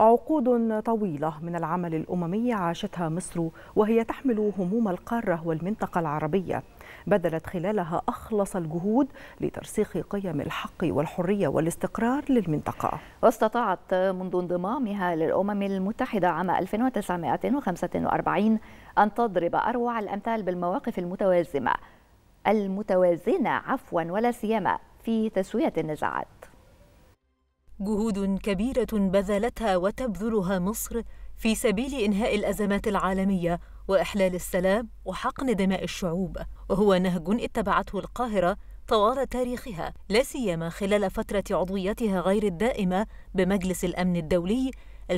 عقود طويلة من العمل الأممي عاشتها مصر وهي تحمل هموم القارة والمنطقة العربية بذلت خلالها أخلص الجهود لترسيخ قيم الحق والحرية والاستقرار للمنطقة واستطاعت منذ انضمامها للأمم المتحدة عام 1945 أن تضرب أروع الأمثال بالمواقف المتوازمة المتوازنة عفوا ولا سيما في تسوية النزاعات جهود كبيرة بذلتها وتبذلها مصر في سبيل إنهاء الأزمات العالمية وإحلال السلام وحقن دماء الشعوب، وهو نهج اتبعته القاهرة طوال تاريخها، لا سيما خلال فترة عضويتها غير الدائمة بمجلس الأمن الدولي 2016-2017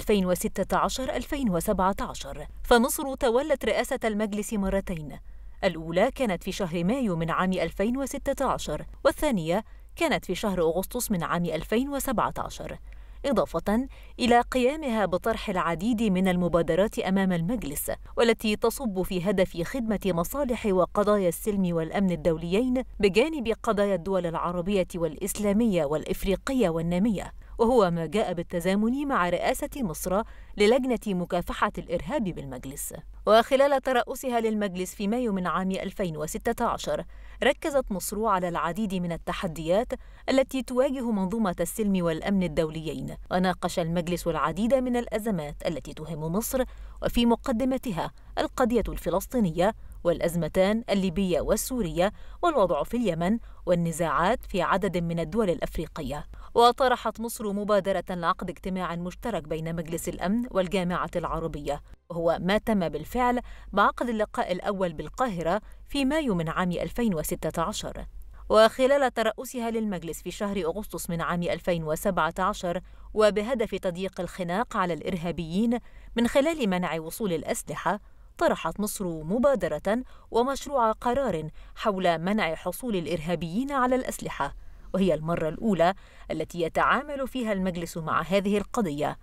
فمصر تولت رئاسة المجلس مرتين الأولى كانت في شهر مايو من عام 2016 والثانية كانت في شهر أغسطس من عام 2017 إضافة إلى قيامها بطرح العديد من المبادرات أمام المجلس والتي تصب في هدف خدمة مصالح وقضايا السلم والأمن الدوليين بجانب قضايا الدول العربية والإسلامية والإفريقية والنامية وهو ما جاء بالتزامن مع رئاسة مصر للجنة مكافحة الإرهاب بالمجلس وخلال ترأسها للمجلس في مايو من عام 2016 ركزت مصر على العديد من التحديات التي تواجه منظومة السلم والأمن الدوليين وناقش المجلس العديد من الأزمات التي تهم مصر وفي مقدمتها القضية الفلسطينية والأزمتان الليبية والسورية والوضع في اليمن والنزاعات في عدد من الدول الأفريقية وطرحت مصر مبادرة لعقد اجتماع مشترك بين مجلس الأمن والجامعة العربية وهو ما تم بالفعل بعقد اللقاء الأول بالقاهرة في مايو من عام 2016 وخلال ترأسها للمجلس في شهر أغسطس من عام 2017 وبهدف تضييق الخناق على الإرهابيين من خلال منع وصول الأسلحة طرحت مصر مبادرة ومشروع قرار حول منع حصول الإرهابيين على الأسلحة وهي المرة الأولى التي يتعامل فيها المجلس مع هذه القضية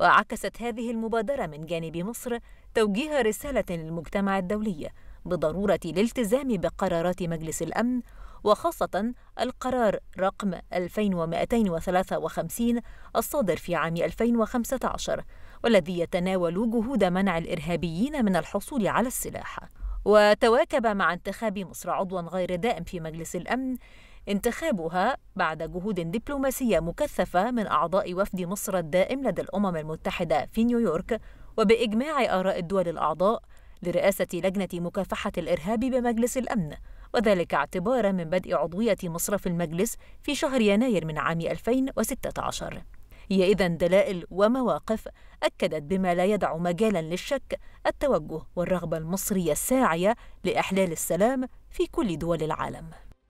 وعكست هذه المبادرة من جانب مصر توجيه رسالة للمجتمع الدولي بضرورة الالتزام بقرارات مجلس الأمن وخاصة القرار رقم 2253 الصادر في عام 2015 والذي يتناول جهود منع الإرهابيين من الحصول على السلاح وتواكب مع انتخاب مصر عضوا غير دائم في مجلس الأمن انتخابها بعد جهود دبلوماسية مكثفة من أعضاء وفد مصر الدائم لدى الأمم المتحدة في نيويورك وبإجماع آراء الدول الأعضاء لرئاسة لجنة مكافحة الإرهاب بمجلس الأمن وذلك اعتبارا من بدء عضوية مصر في المجلس في شهر يناير من عام 2016 هي إذا دلائل ومواقف أكدت بما لا يدع مجالا للشك التوجه والرغبة المصرية الساعية لإحلال السلام في كل دول العالم